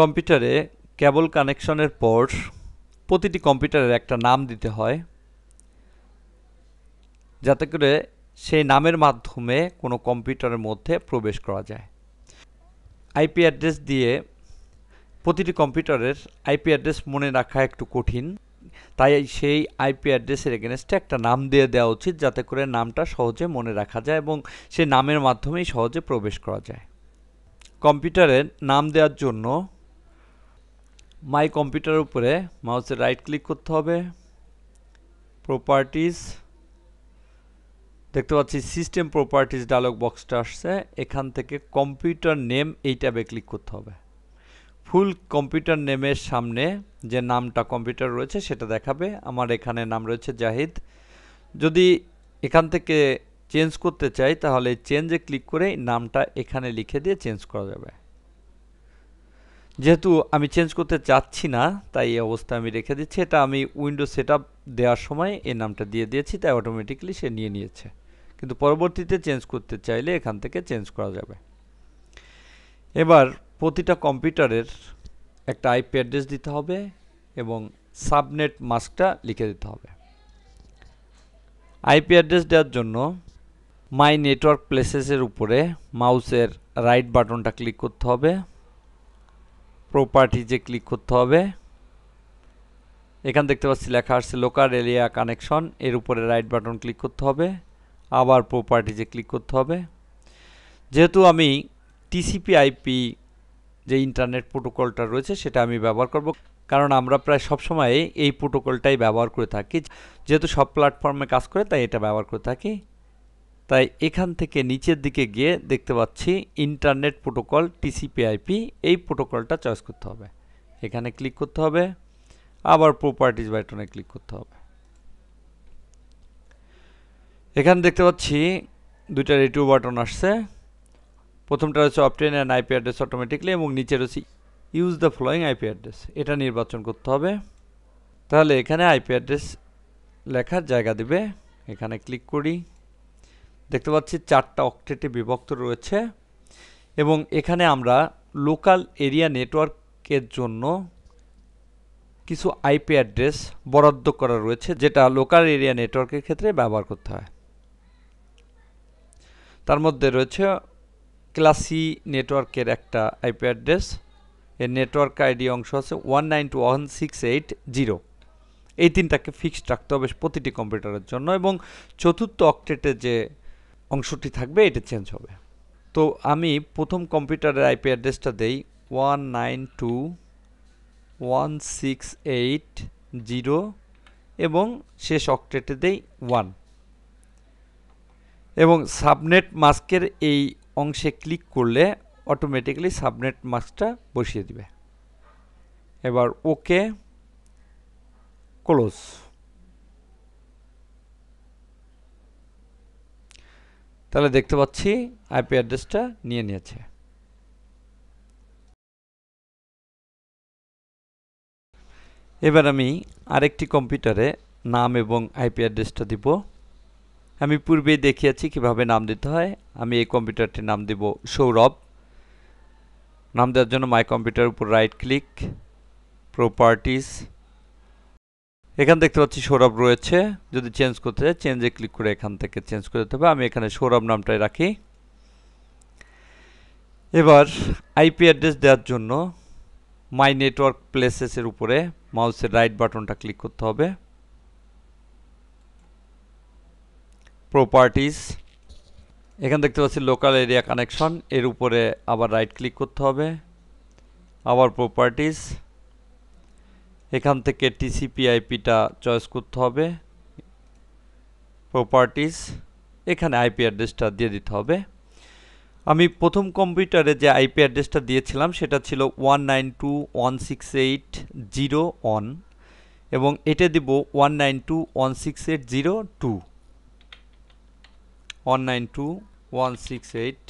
কম্পিউটারে কেবল কানেকশনের পর প্রতিটি কম্পিউটারের একটা নাম দিতে হয় যাতে করে সেই নামের মাধ্যমে কোনো কম্পিউটারের মধ্যে প্রবেশ করা যায় আইপি অ্যাড্রেস দিয়ে প্রতিটি কম্পিউটারের আইপি অ্যাড্রেস মনে রাখা একটু কঠিন তাই সেই আইপি অ্যাড্রেসের এগেনস্টে একটা নাম দিয়ে দেওয়া উচিত যাতে করে নামটা সহজে মনে রাখা যায় এবং সেই নামের মাধ্যমেই সহজে প্রবেশ করা যায় কম্পিউটারের নাম দেওয়ার জন্য মাই কম্পিউটার উপরে মাউসে রাইট ক্লিক করতে হবে প্রপার্টিস দেখতে পাচ্ছি সিস্টেম প্রপার্টিস ডায়লগ বক্সটা আসছে এখান থেকে কম্পিউটার নেম এই ট্যাবে ক্লিক করতে হবে ফুল কম্পিউটার নেমের সামনে যে নামটা কম্পিউটার রয়েছে সেটা দেখাবে আমার এখানে নাম রয়েছে জাহিদ যদি এখান থেকে চেঞ্জ করতে চাই তাহলে চেঞ্জে ক্লিক করে নামটা এখানে লিখে দিয়ে চেঞ্জ করা যাবে যেহেতু আমি চেঞ্জ করতে চাচ্ছি না তাই এই অবস্থা আমি রেখে দিচ্ছি এটা আমি উইন্ডো সেট দেওয়ার সময় এই নামটা দিয়ে দিয়েছি তাই অটোমেটিকলি সে নিয়ে নিয়েছে কিন্তু পরবর্তীতে চেঞ্জ করতে চাইলে এখান থেকে চেঞ্জ করা যাবে এবার প্রতিটা কম্পিউটারের একটা আইপি অ্যাড্রেস দিতে হবে এবং সাবনেট মাস্কটা লিখে দিতে হবে আইপি অ্যাড্রেস দেওয়ার জন্য মাই নেটওয়ার্ক প্লেসেসের উপরে মাউসের রাইট বাটনটা ক্লিক করতে হবে প্রপার্টিজে ক্লিক করতে হবে এখান দেখতে পাচ্ছি লেখা আসছে লোকাল এরিয়া কানেকশন এর উপরে রাইট বাটন ক্লিক করতে হবে আবার প্রপার্টিজে ক্লিক করতে হবে যেহেতু আমি টিসিপি আইপি যে ইন্টারনেট প্রোটোকলটা রয়েছে সেটা আমি ব্যবহার করব কারণ আমরা প্রায় সবসময় এই প্রোটোকলটাই ব্যবহার করে থাকি যেহেতু সব প্ল্যাটফর্মে কাজ করে তাই এটা ব্যবহার করে থাকি তাই এখান থেকে নিচের দিকে গিয়ে দেখতে পাচ্ছি ইন্টারনেট প্রোটোকল আইপি এই প্রোটোকলটা চয়েস করতে হবে এখানে ক্লিক করতে হবে আবার প্রপার্টিজ বাইটনে ক্লিক করতে হবে এখানে দেখতে পাচ্ছি দুইটা রেটু বাটন আসছে প্রথমটা হচ্ছে obtain and IP address automatically এবং নিচে রয়েছে use the following IP address এটা নির্বাচন করতে হবে তাহলে এখানে আইপি অ্যাড্রেস লেখার জায়গা দিবে এখানে ক্লিক করি দেখতে পাচ্ছি চারটা অক্টেটে বিভক্ত রয়েছে এবং এখানে আমরা লোকাল এরিয়া নেটওয়ার্কের জন্য কিছু আইপি অ্যাড্রেস বরাদ্দ করা রয়েছে যেটা লোকাল এরিয়া নেটওয়ার্কের ক্ষেত্রে ব্যবহার করতে হয় তার মধ্যে রয়েছে ক্লাসি নেটওয়ার্কের একটা আইপি অ্যাড্রেস এর নেটওয়ার্ক আইডি অংশ আছে one nine two one six eight zero এই তিনটাকে ফিক্সড রাখতে হবে প্রতিটি কম্পিউটারের জন্য এবং চতুর্থ অক্টেটে যে অংশটি থাকবে এটা চেঞ্জ হবে তো আমি প্রথম কম্পিউটারের আইপি অ্যাড্রেসটা দেই one nine two one six eight zero এবং শেষ অক্টেটে দেই ওয়ান এবং সাবনেট মাস্কের এই অংশে ক্লিক করলে অটোমেটিক্যালি সাবনেট মাস্কটা বসিয়ে দিবে এবার ওকে ক্লোজ তাহলে দেখতে পাচ্ছি আইপি অ্যাড্রেসটা নিয়ে নিয়েছে এবার আমি আরেকটি কম্পিউটারে নাম এবং আইপি অ্যাড্রেসটা দিব আমি পূর্বেই দেখিয়েছি কিভাবে নাম দিতে হয় আমি এই কম্পিউটারটির নাম দিব সৌরভ নাম দেওয়ার জন্য মাই কম্পিউটার উপর রাইট ক্লিক প্রপার্টিস এখানে দেখতে পাচ্ছি সৌরভ রয়েছে যদি চেঞ্জ করতে চাই চেঞ্জে ক্লিক করে এখান থেকে চেঞ্জ করে দেবে হবে আমি এখানে সৌরভ নামটাই রাখি এবার আইপি অ্যাড্রেস দেওয়ার জন্য মাই নেটওয়ার্ক প্লেসেসের উপরে মাউসের রাইট বাটনটা ক্লিক করতে হবে প্রপার্টিস এখানে দেখতে পাচ্ছি লোকাল এরিয়া কানেকশন এর উপরে আবার রাইট ক্লিক করতে হবে আবার প্রপার্টিস এখান থেকে টিসিপিআইপিটা চয়েস করতে হবে প্রপার্টিস এখানে আইপি অ্যাড্রেসটা দিয়ে দিতে হবে আমি প্রথম কম্পিউটারে যে আইপি অ্যাড্রেসটা দিয়েছিলাম সেটা ছিল one nine two one six eight zero one এবং এটা দিব one nine two one six eight zero two one nine two one six eight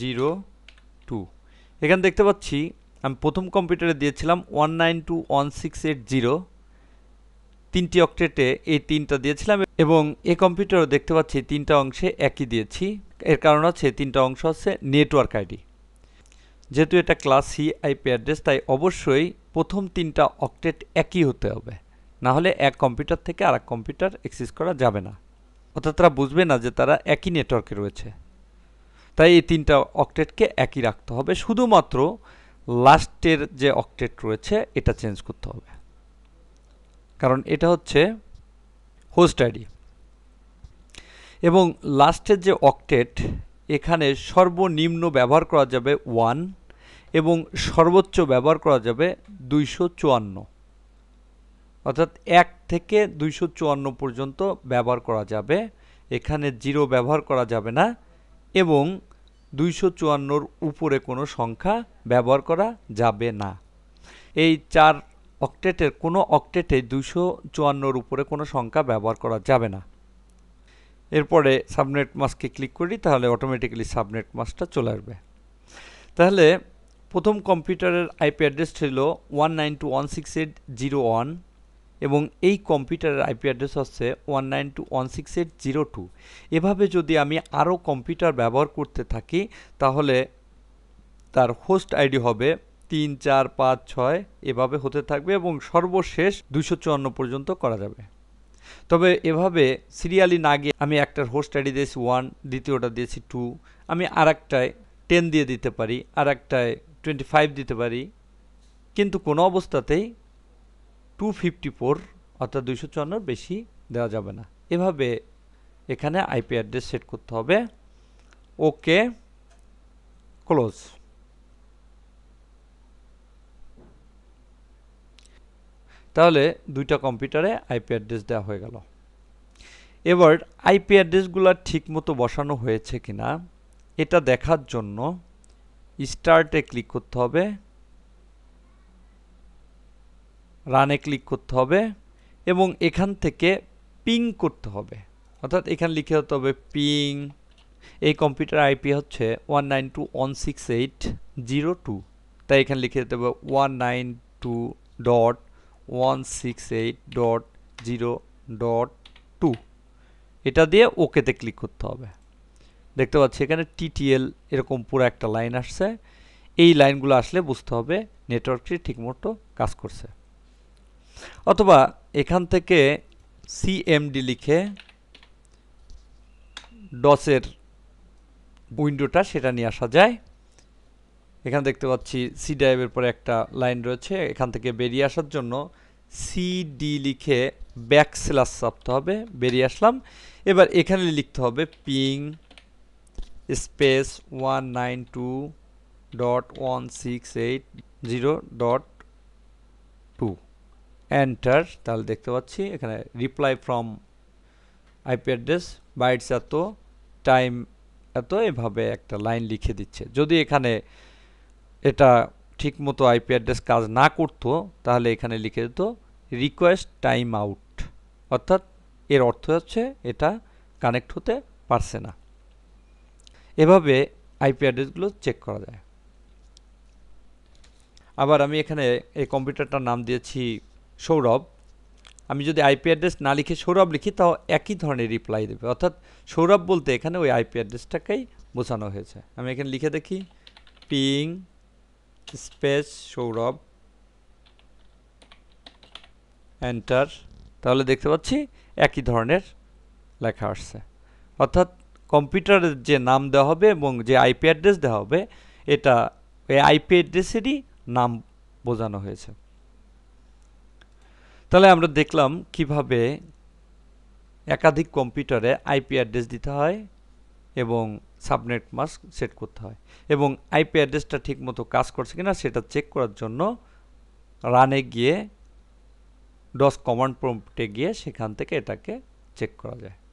zero two এখানে দেখতে পাচ্ছি আমি প্রথম কম্পিউটারে দিয়েছিলাম one nine two one six eight zero তিনটি অক্টেটে এই তিনটা দিয়েছিলাম এবং এ কম্পিউটারও দেখতে পাচ্ছি তিনটা অংশে একই দিয়েছি এর কারণ হচ্ছে তিনটা অংশ হচ্ছে নেটওয়ার্ক আইডি যেহেতু এটা ক্লাস সি আইপি অ্যাড্রেস তাই অবশ্যই প্রথম তিনটা অক্টেট একই হতে হবে না হলে এক কম্পিউটার থেকে আর এক কম্পিউটার অ্যাক্সেস করা যাবে না অর্থাৎ তারা বুঝবে না যে তারা একই নেটওয়ার্কে রয়েছে তাই এই তিনটা অক্টেটকে একই রাখতে হবে শুধুমাত্র লাস্টের যে অকটেট রয়েছে এটা চেঞ্জ করতে হবে কারণ এটা হচ্ছে হোস্ট আইডি এবং লাস্টের যে অকটেট এখানে সর্বনিম্ন ব্যবহার করা যাবে ওয়ান এবং সর্বোচ্চ ব্যবহার করা যাবে দুইশো চুয়ান্ন অর্থাৎ এক থেকে দুইশো চুয়ান্ন পর্যন্ত ব্যবহার করা যাবে এখানে জিরো ব্যবহার করা যাবে না এবং দুইশো চুয়ান্নর উপরে কোনো সংখ্যা ব্যবহার করা যাবে না এই চার অকটেটের কোনো অকটেটে দুইশো চুয়ান্নর উপরে কোনো সংখ্যা ব্যবহার করা যাবে না এরপরে সাবনেট মাস্কে ক্লিক করি তাহলে অটোমেটিক্যালি সাবনেট মাসটা চলে আসবে তাহলে প্রথম কম্পিউটারের আইপি অ্যাড্রেস ছিল one nine two one six eight zero one এবং এই কম্পিউটারের আইপি অ্যাড্রেস হচ্ছে one nine two one six eight zero two এভাবে যদি আমি আরও কম্পিউটার ব্যবহার করতে থাকি তাহলে তার হোস্ট আইডি হবে তিন চার পাঁচ ছয় এভাবে হতে থাকবে এবং সর্বশেষ দুশো চুয়ান্ন পর্যন্ত করা যাবে তবে এভাবে সিরিয়ালি না গিয়ে আমি একটার হোস্ট আইডি দিয়েছি ওয়ান দ্বিতীয়টা দিয়েছি টু আমি আর একটায় টেন দিয়ে দিতে পারি আর একটায় টোয়েন্টি ফাইভ দিতে পারি কিন্তু কোনো অবস্থাতেই টু ফিফটি ফোর অর্থাৎ দুইশো চুয়ান্নর বেশি দেওয়া যাবে না এভাবে এখানে আইপি অ্যাড্রেস সেট করতে হবে ওকে ক্লোজ তাহলে দুইটা কম্পিউটারে আইপি অ্যাড্রেস দেওয়া হয়ে গেল এবার আইপি অ্যাড্রেসগুলো মতো বসানো হয়েছে কিনা এটা দেখার জন্য স্টার্টে ক্লিক করতে হবে রানে ক্লিক করতে হবে এবং এখান থেকে পিং করতে হবে অর্থাৎ এখানে লিখে হতে হবে পিং এই কম্পিউটার আইপি হচ্ছে one nine two one six eight zero two তাই এখানে লিখে দিতে হবে one nine two dot one six eight dot zero dot two এটা দিয়ে ওকেতে ক্লিক করতে হবে দেখতে পাচ্ছি এখানে টিটিএল এরকম পুরো একটা লাইন আসছে এই লাইনগুলো আসলে বুঝতে হবে নেটওয়ার্কটি ঠিকমতো কাজ করছে অথবা এখান থেকে সিএমডি লিখে ডসের উইন্ডোটা সেটা নিয়ে আসা যায় এখানে দেখতে পাচ্ছি সি ড্রাইভের পরে একটা লাইন রয়েছে এখান থেকে বেরিয়ে আসার জন্য সিডি লিখে ব্যাক স্ল্যাশ চাপতে হবে বেরিয়ে আসলাম এবার এখানে লিখতে হবে ping space one nine two dot one six eight zero dot two enter তাহলে দেখতে পাচ্ছি এখানে reply from IP address bytes এত টাইম এত এভাবে একটা লাইন লিখে দিচ্ছে যদি এখানে এটা ঠিকমতো আইপি অ্যাড্রেস কাজ না করতো তাহলে এখানে লিখে দিত রিকোয়েস্ট টাইম আউট অর্থাৎ এর অর্থ হচ্ছে এটা কানেক্ট হতে পারছে না এভাবে আইপি অ্যাড্রেসগুলো চেক করা যায় আবার আমি এখানে এই কম্পিউটারটার নাম দিয়েছি সৌরভ আমি যদি আইপি অ্যাড্রেস না লিখে সৌরভ লিখি তাও একই ধরনের রিপ্লাই দেবে অর্থাৎ সৌরভ বলতে এখানে ওই আইপি অ্যাড্রেসটাকেই বোঝানো হয়েছে আমি এখানে লিখে দেখি পিং স্পেস সৌরভ এন্টার তাহলে দেখতে পাচ্ছি একই ধরনের লেখা আসছে অর্থাৎ কম্পিউটারের যে নাম দেওয়া হবে এবং যে আইপি অ্যাড্রেস দেওয়া হবে এটা ওই আইপি অ্যাড্রেসেরই নাম বোঝানো হয়েছে তাহলে আমরা দেখলাম কিভাবে একাধিক কম্পিউটারে আইপি অ্যাড্রেস দিতে হয় এবং সাবনেট মাস্ক সেট করতে হয় এবং আইপি অ্যাড্রেসটা ঠিকমতো কাজ করছে কিনা সেটা চেক করার জন্য রানে গিয়ে ডস কমান্ড প্রম্পটে গিয়ে সেখান থেকে এটাকে চেক করা যায়